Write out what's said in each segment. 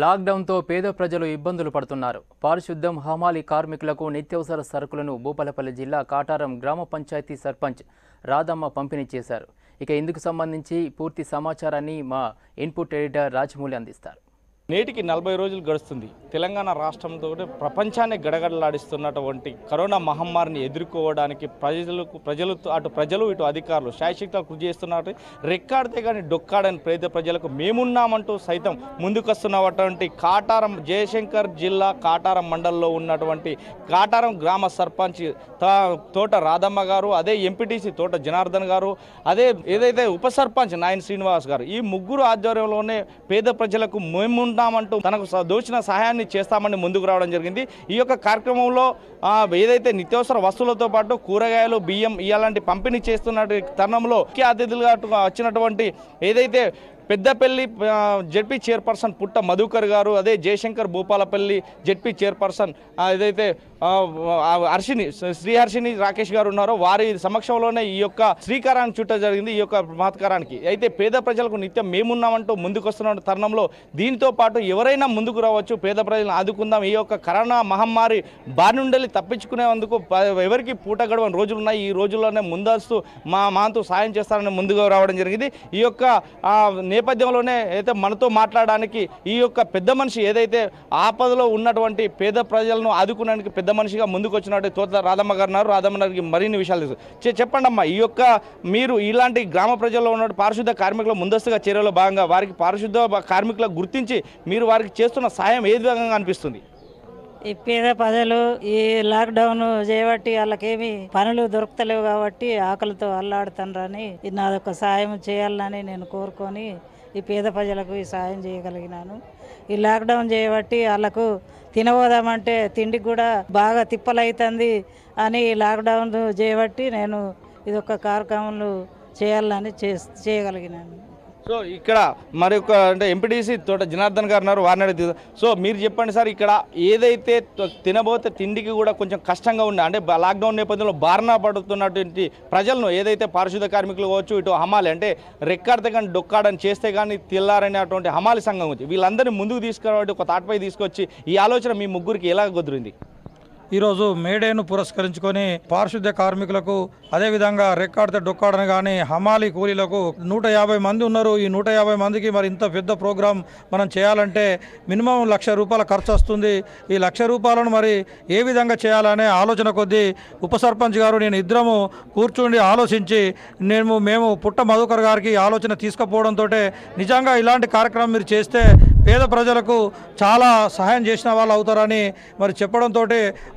లాక్డౌన్తో పేద ప్రజలు ఇబ్బందులు పడుతున్నారు పారిశుద్ధ్యం హమాలి కార్మికులకు నిత్యవసర సరుకులను భూపాలపల్లి జిల్లా కాటారం గ్రామ పంచాయతీ సర్పంచ్ రాధమ్మ పంపిణీ చేశారు ఇక ఇందుకు సంబంధించి పూర్తి సమాచారాన్ని మా ఇన్పుట్ ఎడిటర్ రాజమౌళి అందిస్తారు నేటికి నలభై రోజులు గడుస్తుంది తెలంగాణ రాష్ట్రంతో ప్రపంచాన్ని గడగడలాడిస్తున్నటువంటి కరోనా మహమ్మారిని ఎదుర్కోవడానికి ప్రజలకు ప్రజలు అటు ప్రజలు ఇటు అధికారులు శాశ్వత కృషి చేస్తున్నట్టు రెక్కాడితే కానీ డొక్కాడని పేద ప్రజలకు మేమున్నామంటూ సైతం ముందుకొస్తున్నటువంటి కాటారం జయశంకర్ జిల్లా కాటారం మండల్లో ఉన్నటువంటి కాటారం గ్రామ సర్పంచ్ తోట రాధమ్మ గారు అదే ఎంపీటీసీ తోట జనార్దన్ గారు అదే ఏదైతే ఉప సర్పంచ్ నాయన్ శ్రీనివాస్ గారు ఈ ముగ్గురు ఆధ్వర్యంలోనే పేద ప్రజలకు మేమున్నా ఆదుకుంటామంటూ తనకు దోచిన సహాయాన్ని చేస్తామని ముందుకు రావడం జరిగింది ఈ యొక్క కార్యక్రమంలో ఏదైతే నిత్యావసర వస్తువులతో పాటు కూరగాయలు బియ్యం ఇలాంటి పంపిణీ చేస్తున్న తరుణంలో ముఖ్య అతిథులుగా వచ్చినటువంటి ఏదైతే పెద్దపల్లి జడ్పీ చైర్పర్సన్ పుట్ట మధుకర్ గారు అదే జయశంకర్ భూపాలపల్లి జడ్పీ చైర్పర్సన్ ఏదైతే హర్షిని శ్రీహర్షిని రాకేష్ గారు ఉన్నారో వారి సమక్షంలోనే ఈ యొక్క శ్రీకారాన్ని చుట్ట జరిగింది ఈ యొక్క మహత్కారానికి అయితే పేద ప్రజలకు నిత్యం మేమున్నామంటూ ముందుకొస్తున్న తరుణంలో దీనితో పాటు ఎవరైనా ముందుకు రావచ్చు పేద ప్రజలను ఆదుకుందాం ఈ యొక్క కరోనా మహమ్మారి బారి నుండి తప్పించుకునేందుకు ఎవరికి పూట గడవని రోజులు ఉన్నాయి ఈ రోజుల్లోనే ముందస్తు మా మాతో సాయం చేస్తారని ముందుగా రావడం జరిగింది ఈ యొక్క నేపథ్యంలోనే అయితే మనతో మాట్లాడడానికి ఈ యొక్క పెద్ద మనిషి ఏదైతే ఆపదలో ఉన్నటువంటి పేద ప్రజలను ఆదుకునేందుకు పెద్ద మనిషిగా ముందుకు వచ్చినట్టు తోట రాధమ్మ గారు ఉన్నారు రాధమ్మ గారికి మరిన్ని విషయాలు తెలుసు చెప్పండి అమ్మా ఈ యొక్క మీరు ఇలాంటి గ్రామ ప్రజల్లో ఉన్న పారిశుద్ధ కార్మికుల ముందస్తుగా చర్యలో భాగంగా వారికి పారిశుద్ధ కార్మికుల గుర్తించి మీరు వారికి చేస్తున్న సాయం ఏ విధంగా అనిపిస్తుంది ఈ పేద ప్రజలు ఈ లాక్డౌన్ చేయబట్టి వాళ్ళకేమి పనులు దొరకలేవు కాబట్టి ఆకలితో అల్లాడుతానని నాదొక సాయం చేయాలని నేను కోరుకొని ఈ పేద ప్రజలకు ఈ సాయం చేయగలిగినాను ఈ లాక్డౌన్ చేయబట్టి వాళ్ళకు తినబోదామంటే తిండికి కూడా బాగా తిప్పలవుతుంది అని ఈ లాక్డౌన్ చేయబట్టి నేను ఇది ఒక కార్యక్రమంలో చేయాలని చేయగలిగినాను సో ఇక్కడ మరి ఒక అంటే ఎంపీటీసీ తోట జనార్దన్ గారు ఉన్నారు వారిని అడిగి సో మీరు చెప్పండి సార్ ఇక్కడ ఏదైతే తినబోతే తిండికి కూడా కొంచెం కష్టంగా ఉంది అంటే లాక్డౌన్ నేపథ్యంలో బారిన పడుతున్నటువంటి ప్రజలను ఏదైతే పారిశుద్ధ కార్మికులు కావచ్చు ఇటు హమాలి అంటే రెక్కార్త కానీ డొక్కాడని చేస్తే కానీ తిల్లారనేటువంటి హమాలి సంఘం ఉంది వీళ్ళందరినీ ముందుకు తీసుకురావడం ఒక తాటపై తీసుకొచ్చి ఈ ఆలోచన మీ ముగ్గురికి ఎలా కుదిరింది ఈరోజు మేడేను పురస్కరించుకొని పారిశుద్ధ్య కార్మికులకు అదేవిధంగా రెక్కాడితే డొక్కాడని కానీ హమాలి కూలీలకు నూట యాభై మంది ఉన్నారు ఈ నూట యాభై మందికి మరి ఇంత పెద్ద ప్రోగ్రాం మనం చేయాలంటే మినిమం లక్ష రూపాయల ఖర్చు వస్తుంది ఈ లక్ష రూపాయలను మరి ఏ విధంగా చేయాలనే ఆలోచన కొద్దీ ఉప సర్పంచ్ గారు నేను ఇద్దరము కూర్చుండి ఆలోచించి నేను మేము పుట్ట మధుకర్ గారికి ఆలోచన తీసుకుపోవడంతో నిజంగా ఇలాంటి కార్యక్రమం మీరు చేస్తే పేద ప్రజలకు చాలా సహాయం చేసిన వాళ్ళు అవుతారని మరి చెప్పడంతో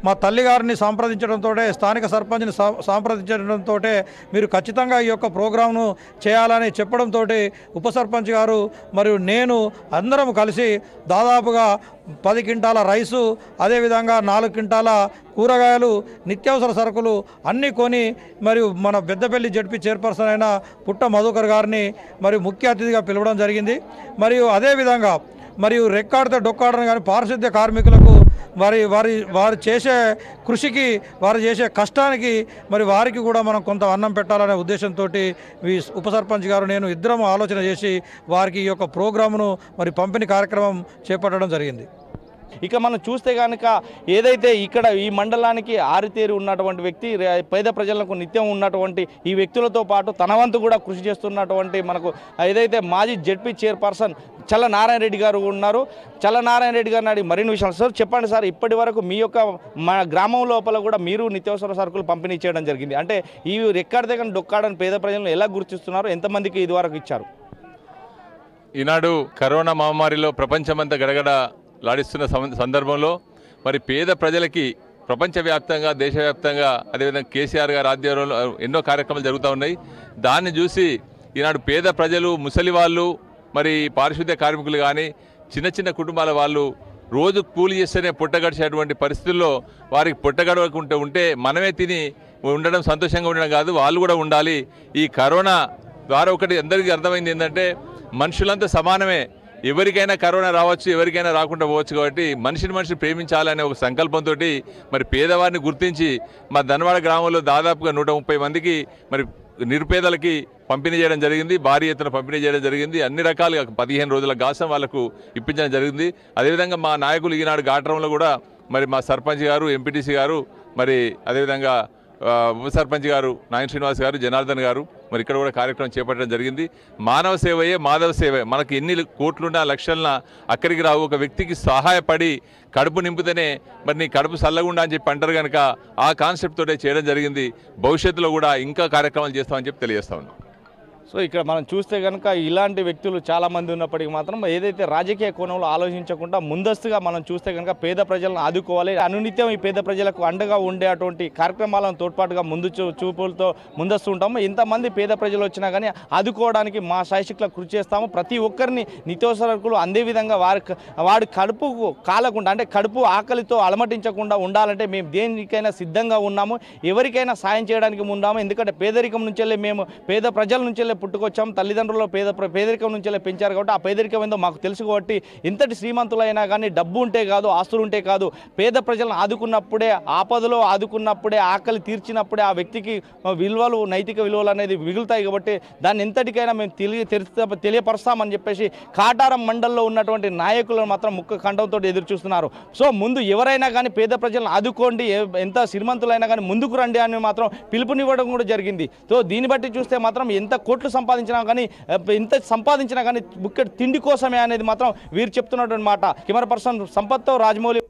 మా తల్లిగారిని సంప్రదించడంతో స్థానిక సర్పంచ్ని సంప్రదించడంతో మీరు ఖచ్చితంగా ఈ యొక్క ప్రోగ్రాంను చేయాలని చెప్పడంతో ఉప సర్పంచ్ గారు మరియు నేను అందరం కలిసి దాదాపుగా పది క్వింటాల రైసు అదేవిధంగా నాలుగు క్వింటాల కూరగాయలు నిత్యావసర సరుకులు అన్నీ కొని మరియు మన పెద్దపల్లి జడ్పీ చైర్పర్సన్ అయిన పుట్ట మధుకర్ గారిని మరియు ముఖ్య అతిథిగా పిలవడం జరిగింది మరియు అదేవిధంగా మరియు రెక్కాడితే డొక్కాడని కానీ పారిశుద్ధ్య కార్మికులకు వారి వారి వారు చేసే కృషికి వారు చేసే కష్టానికి మరి వారికి కూడా మనం కొంత అన్నం పెట్టాలనే ఉద్దేశంతో ఉప సర్పంచ్ గారు నేను ఇద్దరం ఆలోచన చేసి వారికి ఈ యొక్క ప్రోగ్రామును మరి పంపిణీ కార్యక్రమం చేపట్టడం జరిగింది ఇక మనం చూస్తే కనుక ఏదైతే ఇక్కడ ఈ మండలానికి ఆరితేరి ఉన్నటువంటి వ్యక్తి పేద ప్రజలకు నిత్యం ఉన్నటువంటి ఈ వ్యక్తులతో పాటు తన వంతు కూడా కృషి చేస్తున్నటువంటి మనకు ఏదైతే మాజీ జడ్పీ చైర్పర్సన్ చల్ల నారాయణ రెడ్డి గారు ఉన్నారు చల్ల నారాయణ రెడ్డి గారు నాడు మరిన్ని విషయాలు సార్ చెప్పండి సార్ ఇప్పటి వరకు మీ యొక్క మా గ్రామం లోపల కూడా మీరు నిత్యావసర సరుకులు పంపిణీ చేయడం జరిగింది అంటే ఈ రెక్కాడి దగ్గర డొక్కాడని పేద ప్రజలను ఎలా గుర్తిస్తున్నారు ఎంతమందికి ఇది వరకు ఇచ్చారు ఈనాడు కరోనా మహమ్మారిలో ప్రపంచమంతా గడగడ లాడిస్తున్న సందర్భంలో మరి పేద ప్రజలకి ప్రపంచవ్యాప్తంగా దేశవ్యాప్తంగా అదేవిధంగా కేసీఆర్ గారు ఆధ్వర్యంలో ఎన్నో కార్యక్రమాలు జరుగుతూ ఉన్నాయి దాన్ని చూసి ఈనాడు పేద ప్రజలు ముసలి వాళ్ళు మరి పారిశుద్ధ్య కార్మికులు కానీ చిన్న చిన్న కుటుంబాల వాళ్ళు రోజు కూలి చేస్తేనే పుట్టగడిచేటువంటి పరిస్థితుల్లో వారికి పుట్టగడవకుంటే ఉంటే మనమే తిని ఉండడం సంతోషంగా ఉండడం కాదు వాళ్ళు కూడా ఉండాలి ఈ కరోనా ద్వారా ఒకటి అందరికీ అర్థమైంది ఏంటంటే మనుషులంతా సమానమే ఎవరికైనా కరోనా రావచ్చు ఎవరికైనా రాకుండా పోవచ్చు కాబట్టి మనిషిని మనిషి ప్రేమించాలనే ఒక సంకల్పంతో మరి పేదవారిని గుర్తించి మా ధనవాడ గ్రామంలో దాదాపుగా నూట మందికి మరి నిరుపేదలకి పంపిణీ చేయడం జరిగింది భారీ ఎత్తున పంపిణీ చేయడం జరిగింది అన్ని రకాలుగా పదిహేను రోజుల గాసం వాళ్లకు ఇప్పించడం జరిగింది అదేవిధంగా మా నాయకులు ఈనాడు ఘాట్రంలో కూడా మరి మా సర్పంచ్ గారు ఎంపీటీసీ గారు మరి అదేవిధంగా ఉప సర్పంచ్ గారు నాయన శ్రీనివాస్ గారు జనార్దన్ గారు మరి ఇక్కడ కూడా కార్యక్రమం చేపట్టడం జరిగింది మానవ సేవయే మాధవ సేవే మనకి ఎన్ని కోట్లున్నా లక్షలనా అక్కడికి రావు ఒక వ్యక్తికి సహాయపడి కడుపు నింపితేనే మరి నీ కడుపు చల్లగుండా అని చెప్పి అంటారు కనుక ఆ కాన్సెప్ట్ తోటే చేయడం జరిగింది భవిష్యత్తులో కూడా ఇంకా కార్యక్రమాలు చేస్తామని చెప్పి తెలియజేస్తా ఉన్నాం సో ఇక్కడ మనం చూస్తే కనుక ఇలాంటి వ్యక్తులు చాలామంది ఉన్నప్పటికీ మాత్రం ఏదైతే రాజకీయ కోణంలో ఆలోచించకుండా ముందస్తుగా మనం చూస్తే కనుక పేద ప్రజలను ఆదుకోవాలి అనునిత్యం ఈ పేద ప్రజలకు అండగా ఉండే అటువంటి కార్యక్రమాలను తోడ్పాటుగా ముందు చూపులతో ముందస్తు ఉంటాము ఇంతమంది పేద ప్రజలు వచ్చినా కానీ ఆదుకోవడానికి మా శైక్షికులకు కృషి చేస్తాము ప్రతి ఒక్కరిని నిత్యవసరకులు అందే విధంగా వారి వాడి కడుపు కాలకుండా అంటే కడుపు ఆకలితో అలమటించకుండా ఉండాలంటే మేము దేనికైనా సిద్ధంగా ఉన్నాము ఎవరికైనా సాయం చేయడానికి ఉన్నాము ఎందుకంటే పేదరికం నుంచి మేము పేద ప్రజల నుంచి పుట్టుకొచ్చాం తల్లిదండ్రులు పేద పేదరికం నుంచి పెంచారు కాబట్టి ఆ పేదరికం ఏందో మాకు తెలుసు కాబట్టి ఇంతటి శ్రీమంతులైనా కానీ డబ్బు ఉంటే కాదు ఆస్తులు ఉంటే కాదు పేద ప్రజలను ఆదుకున్నప్పుడే ఆపదలో ఆదుకున్నప్పుడే ఆకలి తీర్చినప్పుడే ఆ వ్యక్తికి విలువలు నైతిక విలువలు అనేది మిగులుతాయి కాబట్టి దాన్ని ఎంతటికైనా మేము తెలియ తెలియపరుస్తామని చెప్పేసి కాటారం మండల్లో ఉన్నటువంటి నాయకులను మాత్రం ముక్క ఖండంతో ఎదురు చూస్తున్నారు సో ముందు ఎవరైనా కానీ పేద ప్రజలను ఆదుకోండి ఎంత శ్రీమంతులైనా కానీ ముందుకు రండి అని మాత్రం పిలుపునివ్వడం కూడా జరిగింది సో దీన్ని బట్టి చూస్తే మాత్రం ఎంత కోట్లు రెట్లు సంపాదించినా కానీ ఇంత సంపాదించినా కానీ బుక్కెట్ తిండి కోసమే అనేది మాత్రం వీరు చెప్తున్నటువంటి మాట కెమెరా పర్సన్ సంపత్తో రాజమౌళి